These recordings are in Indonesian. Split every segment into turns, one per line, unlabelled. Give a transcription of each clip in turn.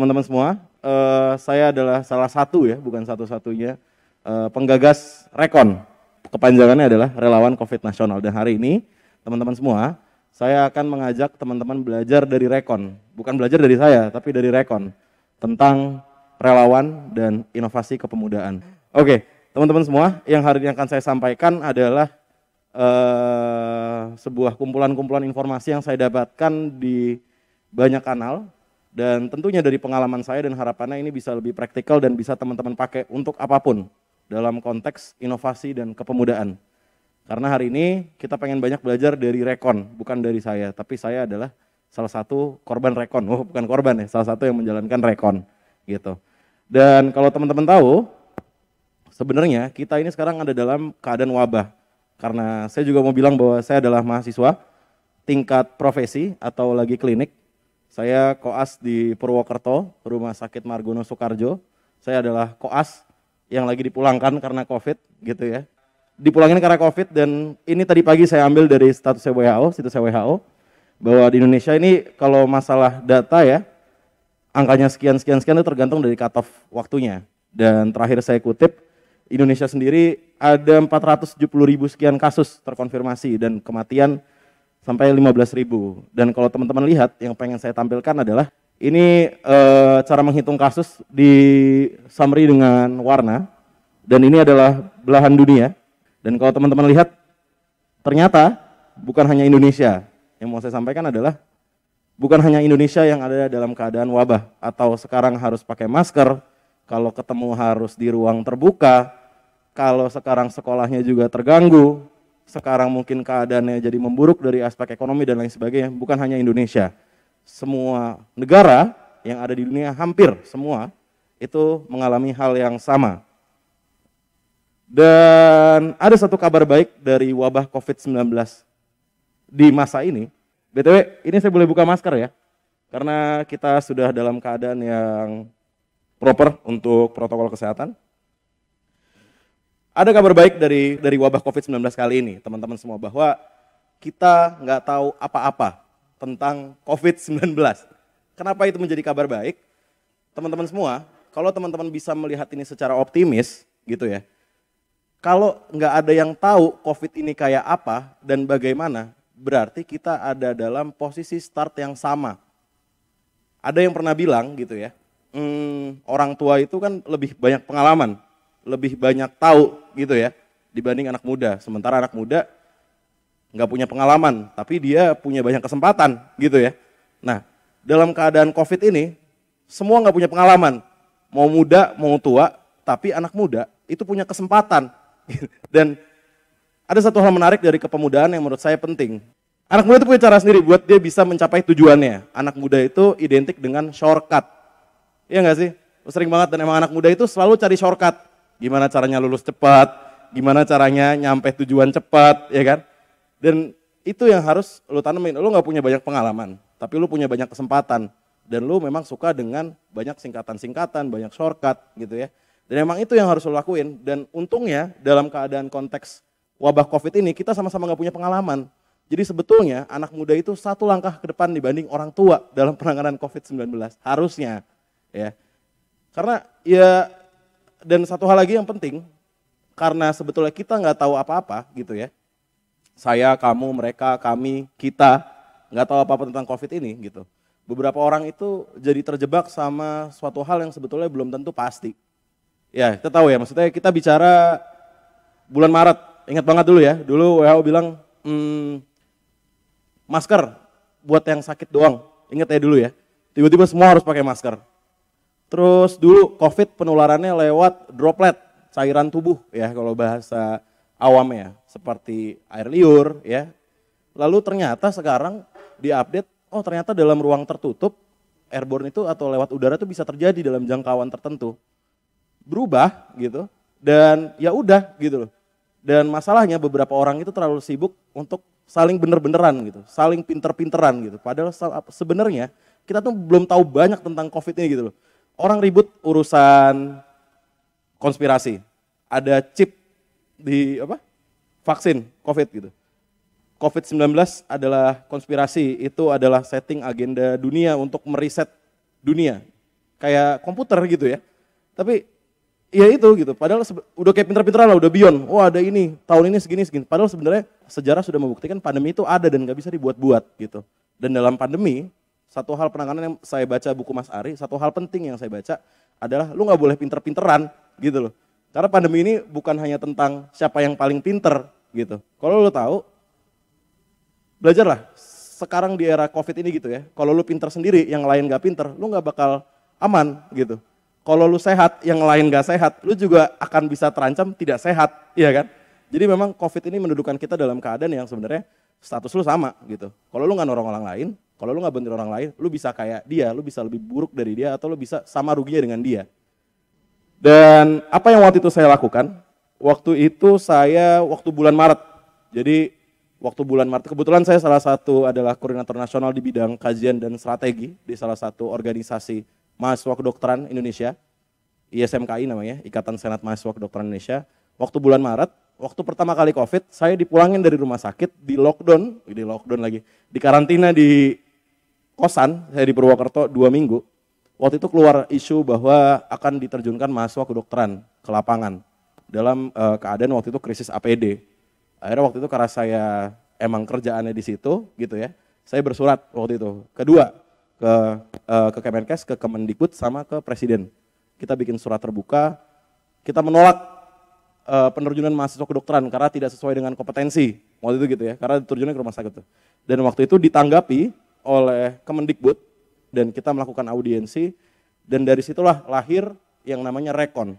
teman-teman semua. Uh, saya adalah salah satu ya, bukan satu-satunya uh, penggagas Rekon. Kepanjangannya adalah relawan COVID nasional. Dan hari ini teman-teman semua, saya akan mengajak teman-teman belajar dari Rekon. Bukan belajar dari saya, tapi dari Rekon tentang relawan dan inovasi kepemudaan. Oke, okay, teman-teman semua, yang hari ini akan saya sampaikan adalah uh, sebuah kumpulan-kumpulan informasi yang saya dapatkan di banyak kanal dan tentunya dari pengalaman saya dan harapannya ini bisa lebih praktikal dan bisa teman-teman pakai untuk apapun dalam konteks inovasi dan kepemudaan. Karena hari ini kita pengen banyak belajar dari rekon, bukan dari saya, tapi saya adalah salah satu korban rekon. Oh, bukan korban ya, salah satu yang menjalankan rekon gitu. Dan kalau teman-teman tahu, sebenarnya kita ini sekarang ada dalam keadaan wabah. Karena saya juga mau bilang bahwa saya adalah mahasiswa tingkat profesi atau lagi klinik saya koas di Purwokerto, Rumah Sakit Margono Soekarjo. Saya adalah koas yang lagi dipulangkan karena COVID gitu ya. Dipulangin karena COVID dan ini tadi pagi saya ambil dari status WHO, situs WHO, bahwa di Indonesia ini kalau masalah data ya, angkanya sekian-sekian-sekian itu tergantung dari cutoff waktunya. Dan terakhir saya kutip, Indonesia sendiri ada 470 ribu sekian kasus terkonfirmasi dan kematian sampai 15.000. Dan kalau teman-teman lihat yang pengen saya tampilkan adalah ini e, cara menghitung kasus di summary dengan warna dan ini adalah belahan dunia. Dan kalau teman-teman lihat ternyata bukan hanya Indonesia. Yang mau saya sampaikan adalah bukan hanya Indonesia yang ada dalam keadaan wabah atau sekarang harus pakai masker, kalau ketemu harus di ruang terbuka, kalau sekarang sekolahnya juga terganggu, sekarang mungkin keadaannya jadi memburuk dari aspek ekonomi dan lain sebagainya, bukan hanya Indonesia. Semua negara yang ada di dunia hampir semua itu mengalami hal yang sama. Dan ada satu kabar baik dari wabah COVID-19 di masa ini. BTW, ini saya boleh buka masker ya. Karena kita sudah dalam keadaan yang proper untuk protokol kesehatan. Ada kabar baik dari dari wabah COVID-19 kali ini, teman-teman semua, bahwa kita nggak tahu apa-apa tentang COVID-19. Kenapa itu menjadi kabar baik? Teman-teman semua, kalau teman-teman bisa melihat ini secara optimis, gitu ya. Kalau nggak ada yang tahu COVID ini kayak apa dan bagaimana, berarti kita ada dalam posisi start yang sama. Ada yang pernah bilang gitu ya, hmm, orang tua itu kan lebih banyak pengalaman lebih banyak tahu gitu ya dibanding anak muda. Sementara anak muda nggak punya pengalaman, tapi dia punya banyak kesempatan gitu ya. Nah, dalam keadaan COVID ini, semua nggak punya pengalaman. Mau muda, mau tua, tapi anak muda itu punya kesempatan. Dan ada satu hal menarik dari kepemudaan yang menurut saya penting. Anak muda itu punya cara sendiri buat dia bisa mencapai tujuannya. Anak muda itu identik dengan shortcut. Iya nggak sih? Sering banget dan emang anak muda itu selalu cari shortcut. Gimana caranya lulus cepat, gimana caranya nyampe tujuan cepat, ya kan? Dan itu yang harus lu tanamin. Lu nggak punya banyak pengalaman, tapi lu punya banyak kesempatan. Dan lu memang suka dengan banyak singkatan-singkatan, banyak shortcut gitu ya. Dan emang itu yang harus lo lakuin. Dan untungnya dalam keadaan konteks wabah covid ini kita sama-sama nggak punya pengalaman. Jadi sebetulnya anak muda itu satu langkah ke depan dibanding orang tua dalam penanganan COVID-19. Harusnya ya. Karena ya dan satu hal lagi yang penting, karena sebetulnya kita nggak tahu apa-apa gitu ya. Saya, kamu, mereka, kami, kita nggak tahu apa-apa tentang COVID ini gitu. Beberapa orang itu jadi terjebak sama suatu hal yang sebetulnya belum tentu pasti. Ya, kita tahu ya, maksudnya kita bicara bulan Maret, ingat banget dulu ya, dulu WHO bilang hmm, masker buat yang sakit doang, ingat ya dulu ya. Tiba-tiba semua harus pakai masker Terus dulu COVID penularannya lewat droplet, cairan tubuh ya kalau bahasa awam ya seperti air liur ya. Lalu ternyata sekarang diupdate, oh ternyata dalam ruang tertutup airborne itu atau lewat udara itu bisa terjadi dalam jangkauan tertentu. Berubah gitu. Dan ya udah gitu loh. Dan masalahnya beberapa orang itu terlalu sibuk untuk saling bener-beneran gitu, saling pinter-pinteran gitu. Padahal sebenarnya kita tuh belum tahu banyak tentang COVID ini gitu loh orang ribut urusan konspirasi. Ada chip di apa? vaksin COVID gitu. COVID-19 adalah konspirasi, itu adalah setting agenda dunia untuk meriset dunia. Kayak komputer gitu ya. Tapi ya itu gitu. Padahal udah kayak pinter-pinteran lah, udah beyond. Oh ada ini, tahun ini segini segini. Padahal sebenarnya sejarah sudah membuktikan pandemi itu ada dan nggak bisa dibuat-buat gitu. Dan dalam pandemi satu hal penanganan yang saya baca buku Mas Ari, satu hal penting yang saya baca adalah lu nggak boleh pinter-pinteran gitu loh. Karena pandemi ini bukan hanya tentang siapa yang paling pinter gitu. Kalau lu tahu, belajarlah sekarang di era covid ini gitu ya. Kalau lu pinter sendiri, yang lain gak pinter, lu nggak bakal aman gitu. Kalau lu sehat, yang lain gak sehat, lu juga akan bisa terancam tidak sehat, iya kan? Jadi memang covid ini mendudukan kita dalam keadaan yang sebenarnya status lu sama gitu. Kalau lu nggak nolong orang lain, kalau lu nggak bener orang lain, lu bisa kayak dia, lu bisa lebih buruk dari dia atau lu bisa sama ruginya dengan dia. Dan apa yang waktu itu saya lakukan? Waktu itu saya waktu bulan Maret. Jadi waktu bulan Maret kebetulan saya salah satu adalah koordinator nasional di bidang kajian dan strategi di salah satu organisasi mahasiswa kedokteran Indonesia. ISMKI namanya, Ikatan Senat Mahasiswa Kedokteran Indonesia. Waktu bulan Maret waktu pertama kali covid saya dipulangin dari rumah sakit di lockdown di lockdown lagi di karantina di kosan saya di Purwokerto dua minggu waktu itu keluar isu bahwa akan diterjunkan mahasiswa kedokteran ke lapangan dalam uh, keadaan waktu itu krisis APD akhirnya waktu itu karena saya emang kerjaannya di situ gitu ya saya bersurat waktu itu kedua ke uh, ke Kemenkes ke Kemendikbud sama ke Presiden kita bikin surat terbuka kita menolak uh, penerjunan mahasiswa kedokteran karena tidak sesuai dengan kompetensi waktu itu gitu ya karena diterjunkan ke rumah sakit tuh dan waktu itu ditanggapi oleh Kemendikbud dan kita melakukan audiensi dan dari situlah lahir yang namanya rekon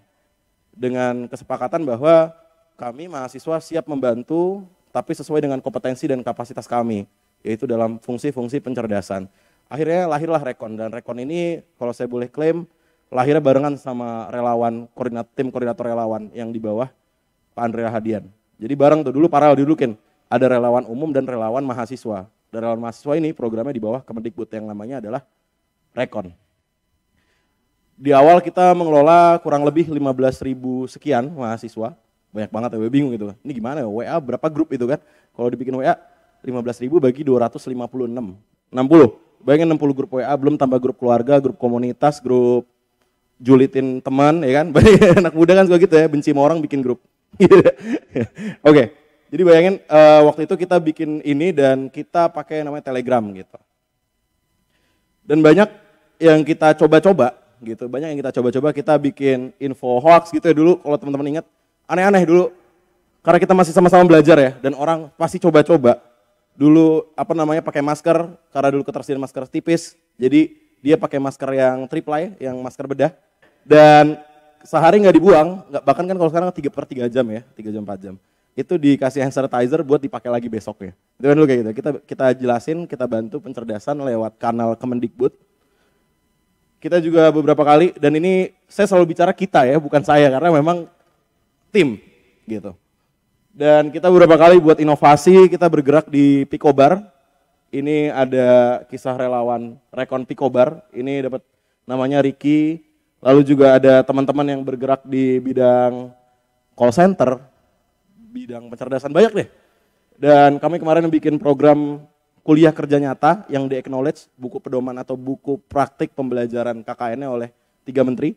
dengan kesepakatan bahwa kami mahasiswa siap membantu tapi sesuai dengan kompetensi dan kapasitas kami yaitu dalam fungsi-fungsi pencerdasan akhirnya lahirlah rekon dan rekon ini kalau saya boleh klaim lahirnya barengan sama relawan koordinat tim koordinator relawan yang di bawah Pak Andrea Hadian. Jadi bareng tuh dulu paralel didudukin. Ada relawan umum dan relawan mahasiswa. Dan relawan mahasiswa ini programnya di bawah Kemendikbud yang namanya adalah Rekon. Di awal kita mengelola kurang lebih 15 ribu sekian mahasiswa. Banyak banget ya, bingung gitu. Ini gimana ya, WA berapa grup itu kan? Kalau dibikin WA 15 ribu bagi 256. 60. Bayangin 60 grup WA, belum tambah grup keluarga, grup komunitas, grup julitin teman, ya kan? Banyak anak muda kan suka gitu ya, benci sama orang bikin grup. Oke, okay. jadi bayangin uh, waktu itu kita bikin ini dan kita pakai namanya Telegram gitu. Dan banyak yang kita coba-coba gitu, banyak yang kita coba-coba kita bikin info hoax gitu ya dulu kalau teman-teman ingat aneh-aneh dulu karena kita masih sama-sama belajar ya dan orang pasti coba-coba dulu apa namanya pakai masker karena dulu ketersediaan masker tipis jadi dia pakai masker yang triple yang masker bedah dan sehari nggak dibuang, nggak bahkan kan kalau sekarang tiga per tiga jam ya, tiga jam empat jam. Itu dikasih hand sanitizer buat dipakai lagi besoknya. Itu kan dulu kayak gitu. Kita kita jelasin, kita bantu pencerdasan lewat kanal Kemendikbud. Kita juga beberapa kali dan ini saya selalu bicara kita ya, bukan saya karena memang tim gitu. Dan kita beberapa kali buat inovasi, kita bergerak di Picobar. Ini ada kisah relawan Rekon Picobar. Ini dapat namanya Ricky Lalu juga ada teman-teman yang bergerak di bidang call center, bidang pencerdasan banyak deh. Dan kami kemarin bikin program kuliah kerja nyata yang di acknowledge buku pedoman atau buku praktik pembelajaran KKN-nya oleh tiga menteri,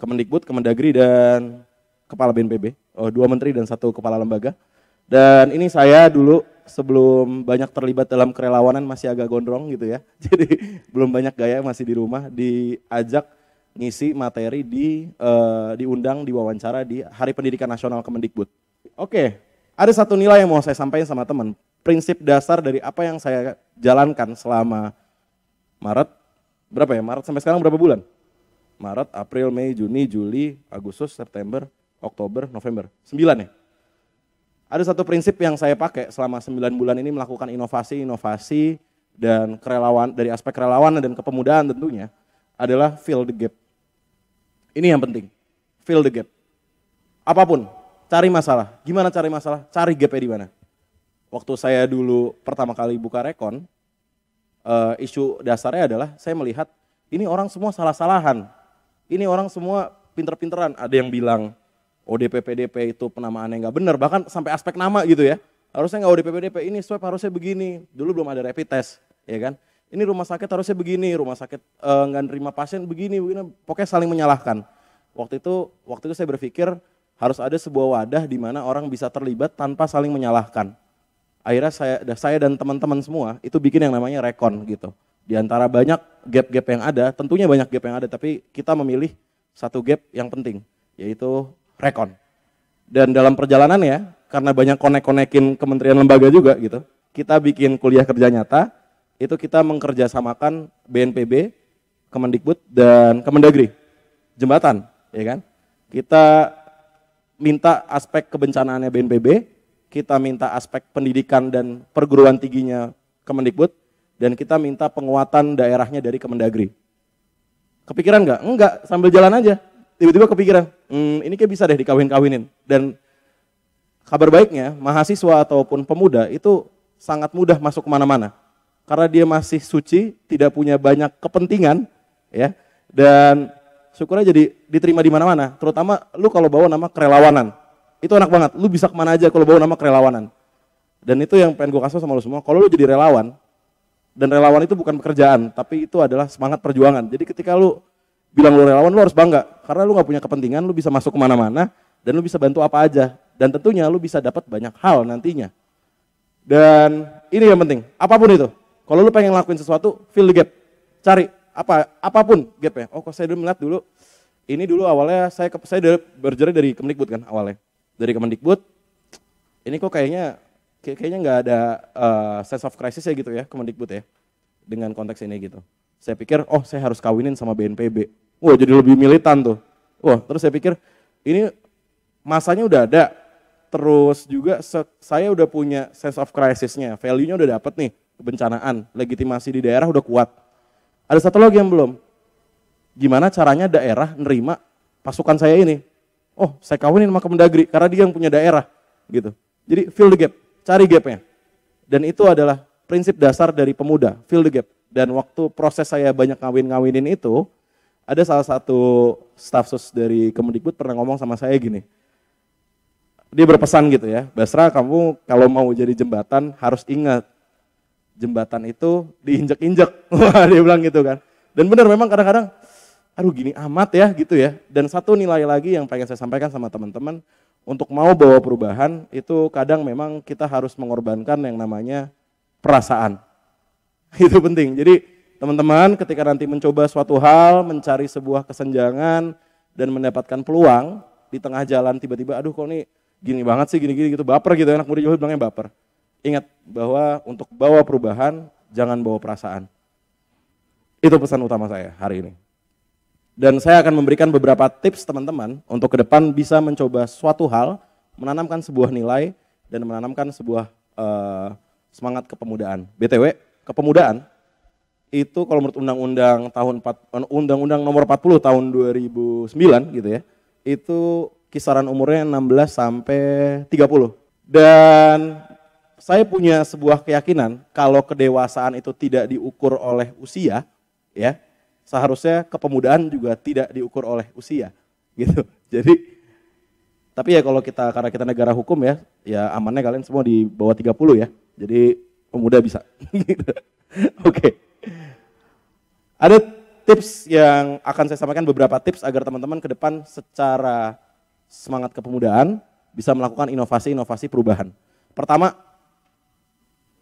Kemendikbud, Kemendagri dan kepala BNPB, oh, dua menteri dan satu kepala lembaga. Dan ini saya dulu sebelum banyak terlibat dalam kerelawanan masih agak gondrong gitu ya. Jadi belum banyak gaya masih di rumah diajak ngisi materi di uh, diundang di wawancara di Hari Pendidikan Nasional Kemendikbud. Oke, okay. ada satu nilai yang mau saya sampaikan sama teman. Prinsip dasar dari apa yang saya jalankan selama Maret berapa ya? Maret sampai sekarang berapa bulan? Maret, April, Mei, Juni, Juli, Agustus, September, Oktober, November. sembilan ya. Ada satu prinsip yang saya pakai selama sembilan bulan ini melakukan inovasi-inovasi dan kerelawan dari aspek kerelawanan dan kepemudaan tentunya adalah fill the gap ini yang penting. Fill the gap. Apapun, cari masalah. Gimana cari masalah? Cari gapnya di mana? Waktu saya dulu pertama kali buka rekon, uh, isu dasarnya adalah saya melihat ini orang semua salah-salahan. Ini orang semua pinter-pinteran. Ada yang bilang ODP oh, PDP itu penamaan yang nggak benar, bahkan sampai aspek nama gitu ya. Harusnya nggak ODP oh, PDP ini swab harusnya begini. Dulu belum ada rapid test, ya kan? ini rumah sakit harusnya begini, rumah sakit eh, nggak uh, nerima pasien begini, begini, pokoknya saling menyalahkan. Waktu itu, waktu itu saya berpikir harus ada sebuah wadah di mana orang bisa terlibat tanpa saling menyalahkan. Akhirnya saya, saya dan teman-teman semua itu bikin yang namanya rekon gitu. Di antara banyak gap-gap yang ada, tentunya banyak gap yang ada, tapi kita memilih satu gap yang penting, yaitu rekon. Dan dalam perjalanan ya, karena banyak konek-konekin kementerian lembaga juga gitu, kita bikin kuliah kerja nyata, itu kita mengkerjasamakan BNPB, Kemendikbud dan Kemendagri. Jembatan, ya kan? Kita minta aspek kebencanaannya BNPB, kita minta aspek pendidikan dan perguruan tingginya Kemendikbud dan kita minta penguatan daerahnya dari Kemendagri. Kepikiran nggak? Enggak, sambil jalan aja. Tiba-tiba kepikiran, hmm, ini kayak bisa deh dikawin-kawinin. Dan kabar baiknya, mahasiswa ataupun pemuda itu sangat mudah masuk kemana-mana karena dia masih suci, tidak punya banyak kepentingan, ya. Dan syukurnya jadi diterima di mana-mana. Terutama lu kalau bawa nama kerelawanan, itu enak banget. Lu bisa kemana aja kalau bawa nama kerelawanan. Dan itu yang pengen gue kasih sama lu semua. Kalau lu jadi relawan, dan relawan itu bukan pekerjaan, tapi itu adalah semangat perjuangan. Jadi ketika lu bilang lu relawan, lu harus bangga. Karena lu gak punya kepentingan, lu bisa masuk kemana-mana, dan lu bisa bantu apa aja. Dan tentunya lu bisa dapat banyak hal nantinya. Dan ini yang penting, apapun itu kalau lu pengen lakuin sesuatu, fill the gap. Cari apa apapun gapnya. Oh, kok saya dulu melihat dulu ini dulu awalnya saya saya dari, dari Kemendikbud kan awalnya. Dari Kemendikbud ini kok kayaknya kayaknya nggak ada uh, sense of crisis ya gitu ya Kemendikbud ya dengan konteks ini gitu. Saya pikir oh saya harus kawinin sama BNPB. Wah jadi lebih militan tuh. Wah terus saya pikir ini masanya udah ada. Terus juga saya udah punya sense of crisisnya, value-nya udah dapet nih kebencanaan, legitimasi di daerah udah kuat. Ada satu lagi yang belum. Gimana caranya daerah nerima pasukan saya ini? Oh, saya kawinin sama Kemendagri karena dia yang punya daerah gitu. Jadi fill the gap, cari gapnya. Dan itu adalah prinsip dasar dari pemuda, fill the gap. Dan waktu proses saya banyak ngawin-ngawinin itu, ada salah satu staff sus dari Kemendikbud pernah ngomong sama saya gini. Dia berpesan gitu ya, Basra kamu kalau mau jadi jembatan harus ingat jembatan itu diinjek-injek. dia bilang gitu kan. Dan benar memang kadang-kadang aduh gini amat ya gitu ya. Dan satu nilai lagi yang pengen saya sampaikan sama teman-teman, untuk mau bawa perubahan itu kadang memang kita harus mengorbankan yang namanya perasaan. Itu penting. Jadi teman-teman ketika nanti mencoba suatu hal, mencari sebuah kesenjangan dan mendapatkan peluang di tengah jalan tiba-tiba aduh kok ini gini banget sih gini-gini gitu baper gitu anak muda juga bilangnya baper. Ingat bahwa untuk bawa perubahan, jangan bawa perasaan. Itu pesan utama saya hari ini. Dan saya akan memberikan beberapa tips teman-teman untuk ke depan bisa mencoba suatu hal, menanamkan sebuah nilai, dan menanamkan sebuah uh, semangat kepemudaan. BTW, kepemudaan itu kalau menurut undang-undang tahun eh, undang-undang nomor 40 tahun 2009 gitu ya. Itu kisaran umurnya 16 sampai 30. Dan saya punya sebuah keyakinan kalau kedewasaan itu tidak diukur oleh usia, ya seharusnya kepemudaan juga tidak diukur oleh usia, gitu. Jadi tapi ya kalau kita karena kita negara hukum ya, ya amannya kalian semua di bawah 30 ya. Jadi pemuda bisa. Gitu. Oke. Okay. Ada tips yang akan saya sampaikan beberapa tips agar teman-teman ke depan secara semangat kepemudaan bisa melakukan inovasi-inovasi perubahan. Pertama,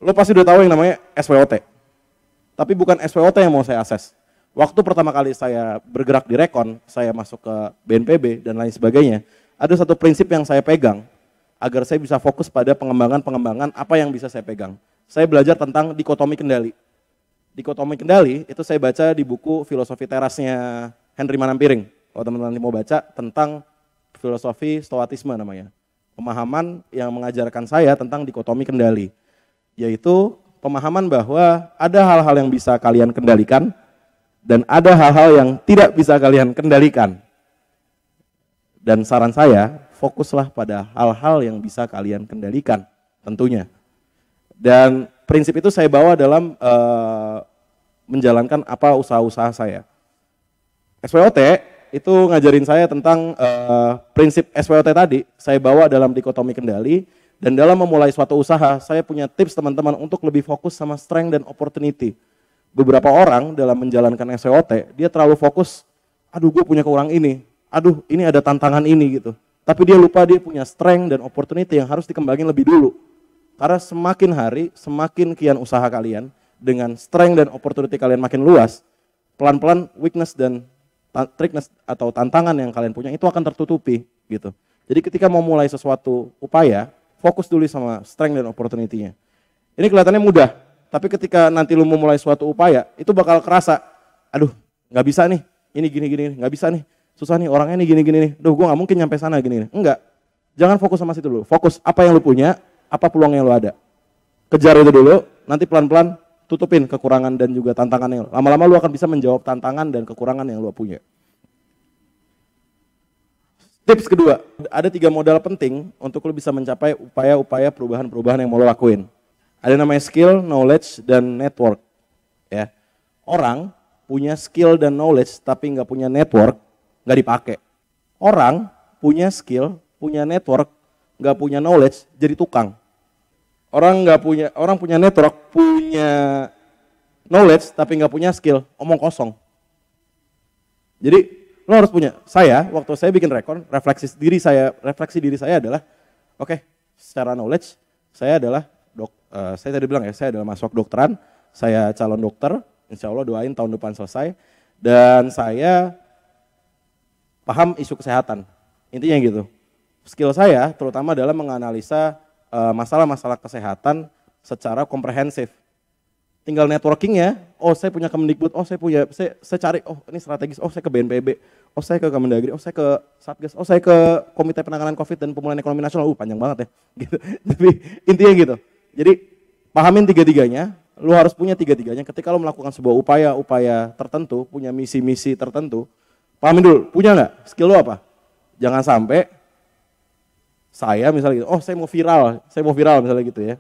Lo pasti udah tahu yang namanya SWOT. Tapi bukan SWOT yang mau saya akses. Waktu pertama kali saya bergerak di Rekon, saya masuk ke BNPB dan lain sebagainya, ada satu prinsip yang saya pegang agar saya bisa fokus pada pengembangan-pengembangan apa yang bisa saya pegang. Saya belajar tentang dikotomi kendali. Dikotomi kendali itu saya baca di buku filosofi terasnya Henry Manampiring. Kalau teman-teman mau baca tentang filosofi stoatisme namanya. Pemahaman yang mengajarkan saya tentang dikotomi kendali yaitu pemahaman bahwa ada hal-hal yang bisa kalian kendalikan dan ada hal-hal yang tidak bisa kalian kendalikan. Dan saran saya, fokuslah pada hal-hal yang bisa kalian kendalikan tentunya. Dan prinsip itu saya bawa dalam uh, menjalankan apa usaha-usaha saya. SPOT itu ngajarin saya tentang uh, prinsip SPOT tadi, saya bawa dalam dikotomi kendali dan dalam memulai suatu usaha, saya punya tips teman-teman untuk lebih fokus sama strength dan opportunity. Beberapa orang dalam menjalankan SEOT, dia terlalu fokus, aduh gue punya kekurangan ini, aduh ini ada tantangan ini gitu. Tapi dia lupa dia punya strength dan opportunity yang harus dikembangin lebih dulu. Karena semakin hari, semakin kian usaha kalian, dengan strength dan opportunity kalian makin luas, pelan-pelan weakness dan trickness atau tantangan yang kalian punya itu akan tertutupi gitu. Jadi ketika mau mulai sesuatu upaya, Fokus dulu sama strength dan opportunity-nya. Ini kelihatannya mudah, tapi ketika nanti lu mau mulai suatu upaya, itu bakal kerasa, aduh nggak bisa nih, ini gini gini, nggak bisa nih, susah nih orangnya ini gini gini nih, aduh, gue nggak mungkin nyampe sana gini, gini. Enggak, jangan fokus sama situ dulu, fokus apa yang lu punya, apa peluang yang lu ada. Kejar itu dulu, nanti pelan-pelan tutupin kekurangan dan juga tantangan yang lama-lama lu akan bisa menjawab tantangan dan kekurangan yang lu punya. Tips kedua, ada tiga modal penting untuk lo bisa mencapai upaya-upaya perubahan-perubahan yang mau lo lakuin. Ada namanya skill, knowledge, dan network. Ya, orang punya skill dan knowledge tapi nggak punya network, nggak dipakai. Orang punya skill, punya network, nggak punya knowledge, jadi tukang. Orang nggak punya, orang punya network, punya knowledge tapi nggak punya skill, omong kosong. Jadi lo harus punya. Saya waktu saya bikin rekor, refleksi diri saya, refleksi diri saya adalah oke, okay, secara knowledge saya adalah dok, uh, saya tadi bilang ya, saya adalah masuk dokteran, saya calon dokter, insya Allah doain tahun depan selesai dan saya paham isu kesehatan. Intinya gitu. Skill saya terutama adalah menganalisa eh, masalah-masalah uh, kesehatan secara komprehensif tinggal networking ya. Oh saya punya Kemendikbud, oh saya punya, saya, saya cari, oh ini strategis, oh saya ke BNPB, oh saya ke Kemendagri, oh saya ke Satgas, oh saya ke Komite Penanganan COVID dan Pemulihan Ekonomi Nasional, uh panjang banget ya. Gitu. Tapi intinya gitu. Jadi pahamin tiga-tiganya, lu harus punya tiga-tiganya ketika lu melakukan sebuah upaya-upaya tertentu, punya misi-misi tertentu, pahamin dulu, punya nggak? Skill lu apa? Jangan sampai saya misalnya gitu, oh saya mau viral, saya mau viral misalnya gitu ya.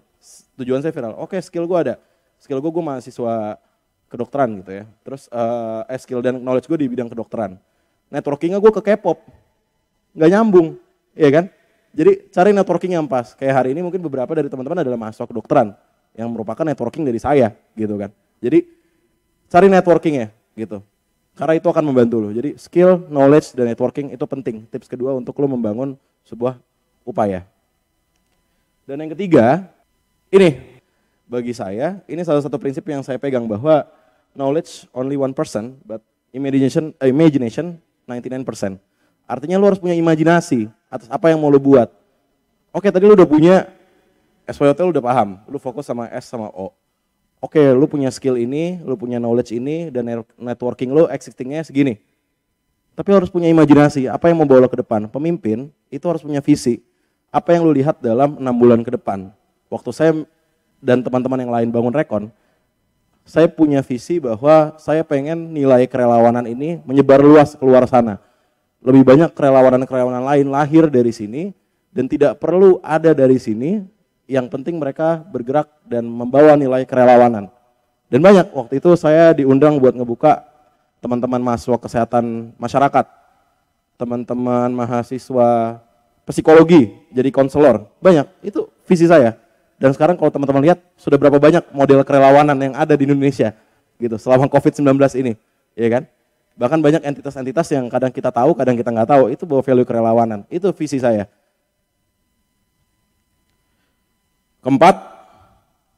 Tujuan saya viral, oke skill gua ada skill gue gue mahasiswa kedokteran gitu ya. Terus uh, eh, skill dan knowledge gue di bidang kedokteran. Networkingnya gue ke K-pop, nggak nyambung, ya kan? Jadi cari networking yang pas. Kayak hari ini mungkin beberapa dari teman-teman adalah mahasiswa kedokteran yang merupakan networking dari saya gitu kan. Jadi cari networking ya, gitu. Karena itu akan membantu lo. Jadi skill, knowledge, dan networking itu penting. Tips kedua untuk lo membangun sebuah upaya. Dan yang ketiga, ini bagi saya ini salah satu prinsip yang saya pegang bahwa knowledge only one person, but imagination uh, imagination 99%. Artinya lu harus punya imajinasi atas apa yang mau lu buat. Oke, tadi lu udah punya SPOT lu udah paham, lu fokus sama S sama O. Oke, lu punya skill ini, lu punya knowledge ini, dan networking lu existingnya segini. Tapi harus punya imajinasi, apa yang mau bawa lo ke depan. Pemimpin itu harus punya visi, apa yang lu lihat dalam enam bulan ke depan. Waktu saya dan teman-teman yang lain bangun rekon, saya punya visi bahwa saya pengen nilai kerelawanan ini menyebar luas keluar sana. Lebih banyak kerelawanan-kerelawanan lain lahir dari sini dan tidak perlu ada dari sini. Yang penting mereka bergerak dan membawa nilai kerelawanan. Dan banyak waktu itu saya diundang buat ngebuka teman-teman mahasiswa kesehatan masyarakat, teman-teman mahasiswa psikologi jadi konselor. Banyak, itu visi saya. Dan sekarang kalau teman-teman lihat sudah berapa banyak model kerelawanan yang ada di Indonesia gitu selama COVID-19 ini, ya kan? Bahkan banyak entitas-entitas yang kadang kita tahu, kadang kita nggak tahu, itu bawa value kerelawanan. Itu visi saya. Keempat,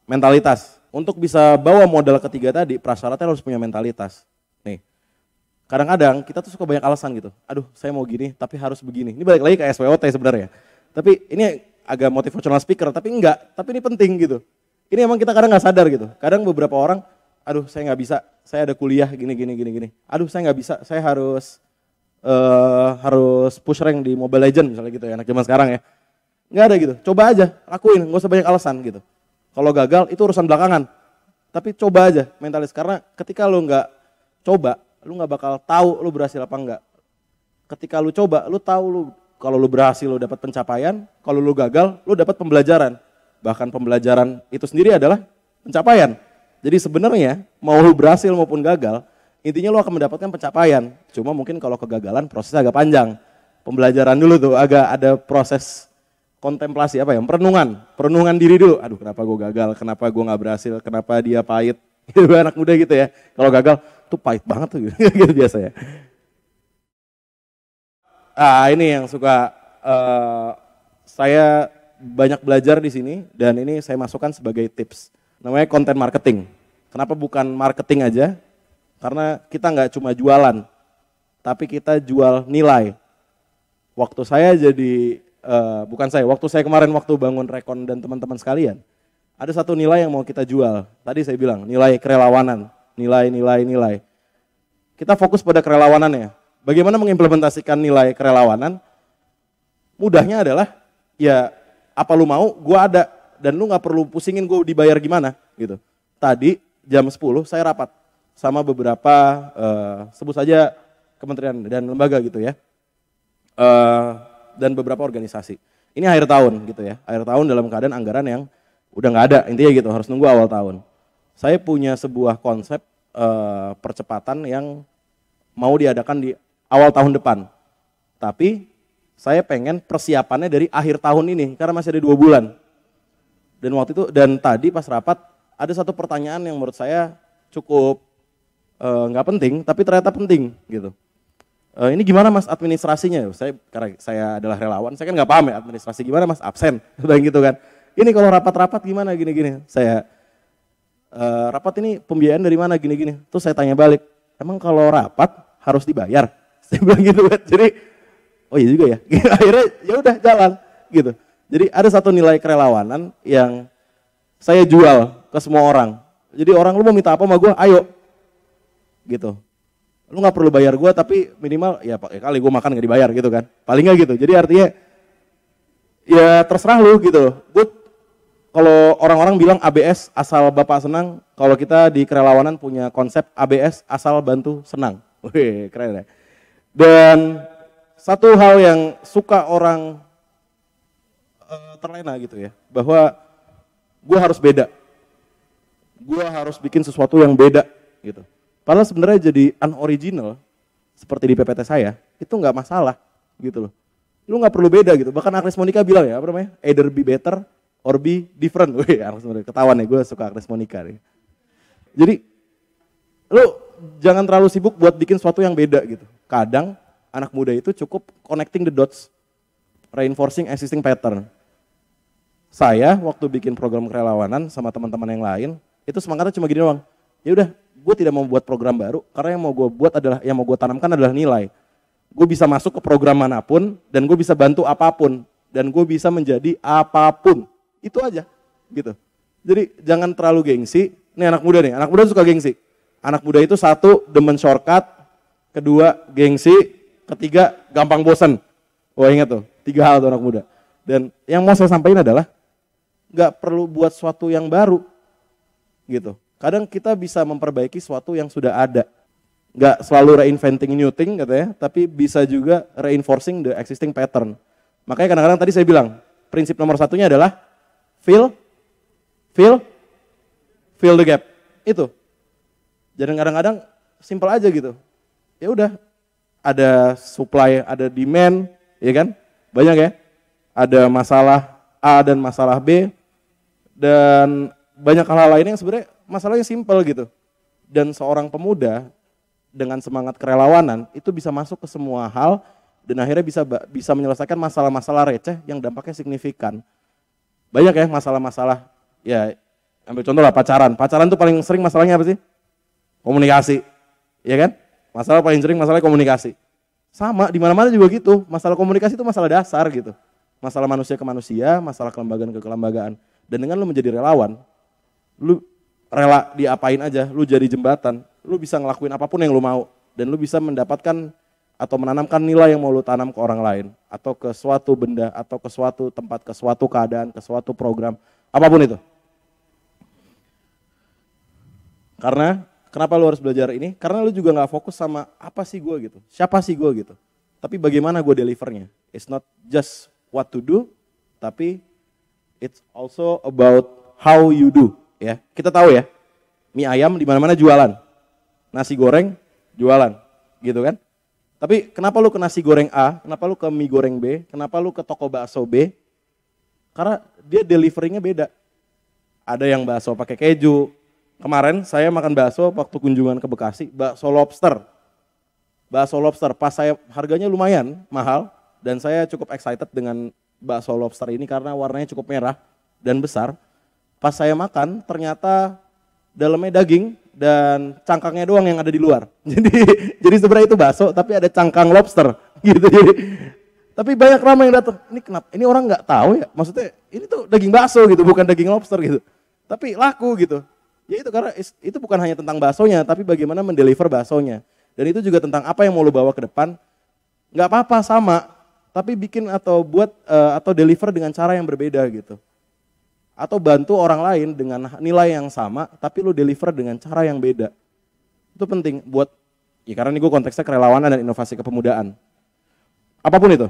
mentalitas. Untuk bisa bawa modal ketiga tadi, prasyaratnya harus punya mentalitas. Nih, kadang-kadang kita tuh suka banyak alasan gitu. Aduh, saya mau gini, tapi harus begini. Ini balik lagi ke SWOT sebenarnya. Tapi ini agak motivational speaker, tapi enggak, tapi ini penting gitu. Ini emang kita kadang nggak sadar gitu. Kadang beberapa orang, aduh saya nggak bisa, saya ada kuliah gini gini gini gini. Aduh saya nggak bisa, saya harus uh, harus push rank di Mobile Legend misalnya gitu ya, anak zaman sekarang ya. Nggak ada gitu, coba aja, lakuin, nggak usah banyak alasan gitu. Kalau gagal itu urusan belakangan, tapi coba aja mentalis karena ketika lu nggak coba, lu nggak bakal tahu lu berhasil apa enggak. Ketika lu coba, lu tahu lu kalau lu berhasil lu dapat pencapaian, kalau lu gagal lu dapat pembelajaran. Bahkan pembelajaran itu sendiri adalah pencapaian. Jadi sebenarnya mau lu berhasil maupun gagal, intinya lu akan mendapatkan pencapaian. Cuma mungkin kalau kegagalan prosesnya agak panjang. Pembelajaran dulu tuh agak ada proses kontemplasi apa ya, perenungan, perenungan diri dulu. Aduh kenapa gue gagal, kenapa gue nggak berhasil, kenapa dia pahit. Gitu anak muda gitu ya. Kalau gagal tuh pahit banget tuh gitu biasanya ah ini yang suka uh, saya banyak belajar di sini dan ini saya masukkan sebagai tips. Namanya konten marketing. Kenapa bukan marketing aja? Karena kita nggak cuma jualan, tapi kita jual nilai. Waktu saya jadi uh, bukan saya, waktu saya kemarin waktu bangun rekon dan teman-teman sekalian, ada satu nilai yang mau kita jual. Tadi saya bilang nilai kerelawanan, nilai-nilai nilai. Kita fokus pada kerelawanannya Bagaimana mengimplementasikan nilai kerelawanan? Mudahnya adalah ya apa lu mau, gue ada dan lu nggak perlu pusingin gue dibayar gimana gitu. Tadi jam 10 saya rapat sama beberapa uh, sebut saja kementerian dan lembaga gitu ya uh, dan beberapa organisasi. Ini akhir tahun gitu ya, akhir tahun dalam keadaan anggaran yang udah nggak ada intinya gitu harus nunggu awal tahun. Saya punya sebuah konsep uh, percepatan yang mau diadakan di awal tahun depan. Tapi saya pengen persiapannya dari akhir tahun ini karena masih ada dua bulan. Dan waktu itu dan tadi pas rapat ada satu pertanyaan yang menurut saya cukup eh, nggak e, penting tapi ternyata penting gitu. E, ini gimana mas administrasinya? Saya karena saya adalah relawan, saya kan nggak paham ya administrasi gimana mas absen dan gitu kan. Ini kalau rapat-rapat gimana gini-gini? Saya e, rapat ini pembiayaan dari mana gini-gini? Terus saya tanya balik, emang kalau rapat harus dibayar? saya bilang gitu kan jadi oh iya juga ya akhirnya ya udah jalan gitu jadi ada satu nilai kerelawanan yang saya jual ke semua orang jadi orang lu mau minta apa sama gue ayo gitu lu nggak perlu bayar gue tapi minimal ya, ya kali gue makan nggak dibayar gitu kan paling nggak gitu jadi artinya ya terserah lu gitu gue kalau orang-orang bilang ABS asal bapak senang kalau kita di kerelawanan punya konsep ABS asal bantu senang Wih, keren ya dan satu hal yang suka orang uh, terlena gitu ya, bahwa gue harus beda, gue harus bikin sesuatu yang beda gitu. Padahal sebenarnya jadi unoriginal seperti di PPT saya itu nggak masalah gitu loh. Lu nggak perlu beda gitu. Bahkan Agnes Monica bilang ya apa namanya, either be better or be different. Wih, Agnes Monica ketahuan ya gue suka Agnes Monica nih. Jadi lu jangan terlalu sibuk buat bikin sesuatu yang beda gitu. Kadang anak muda itu cukup connecting the dots, reinforcing existing pattern. Saya waktu bikin program kerelawanan sama teman-teman yang lain, itu semangatnya cuma gini doang. Ya udah, gue tidak mau buat program baru karena yang mau gue buat adalah yang mau gue tanamkan adalah nilai. Gue bisa masuk ke program manapun dan gue bisa bantu apapun dan gue bisa menjadi apapun. Itu aja gitu. Jadi jangan terlalu gengsi. Nih anak muda nih, anak muda suka gengsi anak muda itu satu demen shortcut, kedua gengsi, ketiga gampang bosan. Wah ingat tuh, tiga hal tuh anak muda. Dan yang mau saya sampaikan adalah nggak perlu buat sesuatu yang baru gitu. Kadang kita bisa memperbaiki sesuatu yang sudah ada. Nggak selalu reinventing new thing katanya, gitu tapi bisa juga reinforcing the existing pattern. Makanya kadang-kadang tadi saya bilang, prinsip nomor satunya adalah feel, feel, feel the gap. Itu jadi kadang-kadang simple aja gitu. Ya udah, ada supply, ada demand, ya kan? Banyak ya. Ada masalah A dan masalah B dan banyak hal-hal lain yang sebenarnya masalahnya simple gitu. Dan seorang pemuda dengan semangat kerelawanan itu bisa masuk ke semua hal dan akhirnya bisa bisa menyelesaikan masalah-masalah receh yang dampaknya signifikan. Banyak ya masalah-masalah ya ambil contoh lah pacaran. Pacaran tuh paling sering masalahnya apa sih? komunikasi, ya kan? Masalah paling sering masalah komunikasi. Sama di mana-mana juga gitu. Masalah komunikasi itu masalah dasar gitu. Masalah manusia ke manusia, masalah kelembagaan ke kelembagaan. Dan dengan lu menjadi relawan, lu rela diapain aja, lu jadi jembatan, lu bisa ngelakuin apapun yang lu mau dan lu bisa mendapatkan atau menanamkan nilai yang mau lu tanam ke orang lain atau ke suatu benda atau ke suatu tempat ke suatu keadaan ke suatu program apapun itu karena Kenapa lu harus belajar ini? Karena lu juga nggak fokus sama apa sih gue gitu, siapa sih gue gitu. Tapi bagaimana gue delivernya? It's not just what to do, tapi it's also about how you do. Ya, kita tahu ya, mie ayam di mana-mana jualan, nasi goreng jualan, gitu kan? Tapi kenapa lu ke nasi goreng A, kenapa lu ke mie goreng B, kenapa lu ke toko bakso B? Karena dia deliveringnya beda. Ada yang bakso pakai keju, Kemarin saya makan bakso waktu kunjungan ke Bekasi, bakso lobster. Bakso lobster, pas saya harganya lumayan mahal dan saya cukup excited dengan bakso lobster ini karena warnanya cukup merah dan besar. Pas saya makan ternyata dalamnya daging dan cangkangnya doang yang ada di luar. Jadi jadi sebenarnya itu bakso tapi ada cangkang lobster gitu. Jadi tapi banyak ramai yang datang. Ini kenapa? Ini orang nggak tahu ya. Maksudnya ini tuh daging bakso gitu, bukan daging lobster gitu. Tapi laku gitu. Ya itu karena itu bukan hanya tentang baksonya, tapi bagaimana mendeliver baksonya. Dan itu juga tentang apa yang mau lo bawa ke depan. Nggak apa-apa sama, tapi bikin atau buat uh, atau deliver dengan cara yang berbeda gitu. Atau bantu orang lain dengan nilai yang sama, tapi lo deliver dengan cara yang beda. Itu penting buat, ya karena ini gue konteksnya kerelawanan dan inovasi kepemudaan. Apapun itu.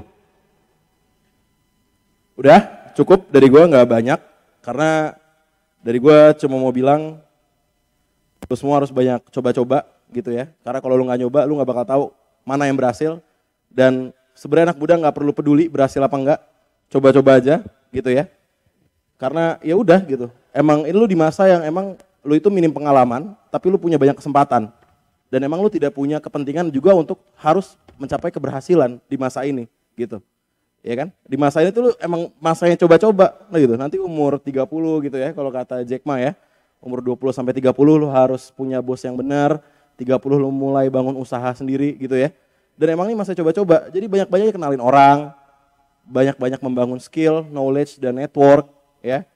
Udah, cukup dari gue nggak banyak, karena dari gue cuma mau bilang Lu semua harus banyak coba-coba gitu ya. Karena kalau lu nggak nyoba, lu nggak bakal tahu mana yang berhasil. Dan sebenarnya anak muda nggak perlu peduli berhasil apa enggak. Coba-coba aja gitu ya. Karena ya udah gitu. Emang ini lu di masa yang emang lu itu minim pengalaman, tapi lu punya banyak kesempatan. Dan emang lu tidak punya kepentingan juga untuk harus mencapai keberhasilan di masa ini gitu ya kan? Di masa ini tuh lu emang masanya coba-coba, nah gitu. Nanti umur 30 gitu ya kalau kata Jack Ma ya umur 20 sampai 30 lu harus punya bos yang benar, 30 lu mulai bangun usaha sendiri gitu ya. Dan emang ini masa coba-coba, jadi banyak-banyak kenalin orang, banyak-banyak membangun skill, knowledge dan network ya.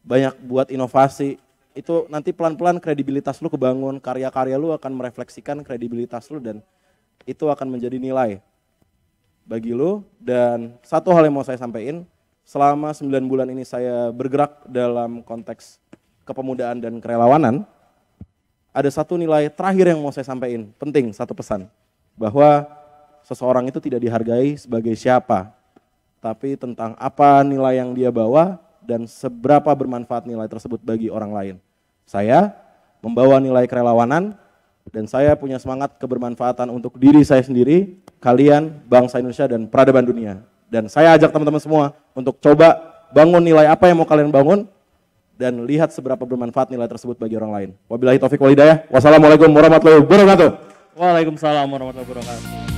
Banyak buat inovasi. Itu nanti pelan-pelan kredibilitas lu kebangun, karya-karya lu akan merefleksikan kredibilitas lu dan itu akan menjadi nilai bagi lu dan satu hal yang mau saya sampaikan selama 9 bulan ini saya bergerak dalam konteks kepemudaan dan kerelawanan, ada satu nilai terakhir yang mau saya sampaikan, penting satu pesan, bahwa seseorang itu tidak dihargai sebagai siapa, tapi tentang apa nilai yang dia bawa dan seberapa bermanfaat nilai tersebut bagi orang lain. Saya membawa nilai kerelawanan dan saya punya semangat kebermanfaatan untuk diri saya sendiri, kalian, bangsa Indonesia dan peradaban dunia. Dan saya ajak teman-teman semua untuk coba bangun nilai apa yang mau kalian bangun dan lihat seberapa bermanfaat nilai tersebut bagi orang lain. Wabillahi taufik walhidayah. Wassalamualaikum warahmatullahi wabarakatuh. Waalaikumsalam warahmatullahi wabarakatuh.